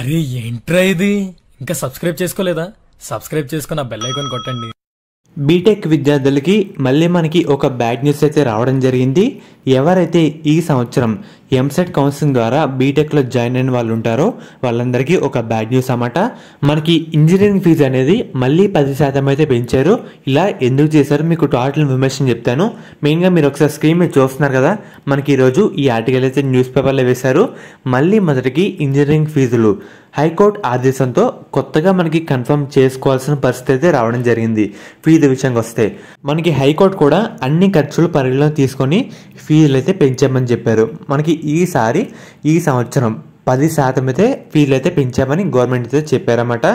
అరే ఏంట్రా ఇది ఇంకా సబ్స్క్రైబ్ చేసుకోలేదా సబ్స్క్రైబ్ చేసుకున్న బెల్ ఐకాన్ కొట్టండి బీటెక్ విద్యార్థులకి మళ్ళీ మనకి ఒక బ్యాడ్ న్యూస్ అయితే రావడం జరిగింది ఎవరైతే ఈ సంవత్సరం ఎంసెట్ కౌన్సిలింగ్ e ద్వారా బీటెక్లో జాయిన్ అయిన వాళ్ళు ఉంటారో వాళ్ళందరికీ ఒక బ్యాడ్ న్యూస్ అన్నమాట మనకి ఇంజనీరింగ్ ఫీజు అనేది మళ్ళీ పది శాతం అయితే పెంచారు ఇలా ఎందుకు చేశారు మీకు టోటల్ ఇన్ఫర్మేషన్ చెప్తాను మెయిన్గా మీరు ఒకసారి స్క్రీన్ మీద చూస్తున్నారు కదా మనకి ఈరోజు ఈ ఆర్టికల్ అయితే న్యూస్ పేపర్లో వేశారు మళ్ళీ మొదటికి ఇంజనీరింగ్ ఫీజులు హైకోర్టు ఆదేశంతో కొత్తగా మనకి కన్ఫర్మ్ చేసుకోవాల్సిన పరిస్థితి అయితే రావడం జరిగింది ఫీజు విషయంగా వస్తే మనకి హైకోర్టు కూడా అన్ని ఖర్చులు పరిగణలో తీసుకొని ఫీజులు అయితే పెంచామని చెప్పారు మనకి ఈసారి ఈ సంవత్సరం పది శాతం అయితే ఫీజులు అయితే పెంచామని గవర్నమెంట్ అయితే చెప్పారన్నమాట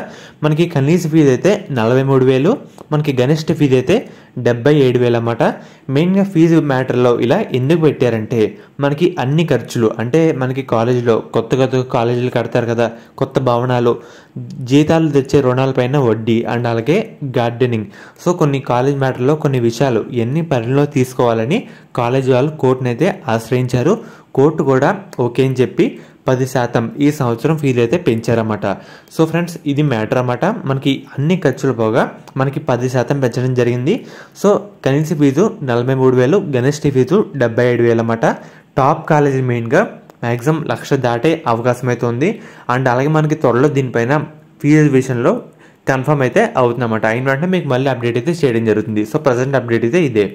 మనకి కనీస ఫీజు అయితే నలభై మూడు వేలు మనకి గనిష్ట ఫీజు అయితే డెబ్బై ఏడు వేలు అన్నమాట మెయిన్గా ఫీజు మ్యాటర్లో ఇలా ఎందుకు పెట్టారంటే మనకి అన్ని ఖర్చులు అంటే మనకి కాలేజీలో కొత్త కొత్త కాలేజీలు కడతారు కదా కొత్త భవనాలు జీతాలు తెచ్చే రుణాలపైన వడ్డీ అండ్ అలాగే గార్డెనింగ్ సో కొన్ని కాలేజ్ మ్యాటర్లో కొన్ని విషయాలు ఎన్ని పరిణిలో తీసుకోవాలని కాలేజీ వాళ్ళు కోర్టునైతే ఆశ్రయించారు కోర్టు కూడా ఓకే అని చెప్పి పది శాతం ఈ సంవత్సరం ఫీజు అయితే పెంచారన్నమాట సో ఫ్రెండ్స్ ఇది మ్యాటర్ అన్నమాట మనకి అన్ని ఖర్చులు పోగా మనకి పది శాతం పెంచడం జరిగింది సో కనీస ఫీజు నలభై మూడు వేలు గణేష్టి ఫీజు డెబ్బై ఏడు వేలు అన్నమాట టాప్ కాలేజీ మెయిన్గా మ్యాక్సిమం లక్ష దాటే అవకాశం అయితే ఉంది అండ్ అలాగే మనకి త్వరలో దీనిపైన ఫీజు విషయంలో కన్ఫర్మ్ అయితే అవుతుందన్నమాట అయిన వెంటనే మీకు మళ్ళీ అప్డేట్ అయితే చేయడం జరుగుతుంది సో ప్రజెంట్ అప్డేట్ అయితే ఇదే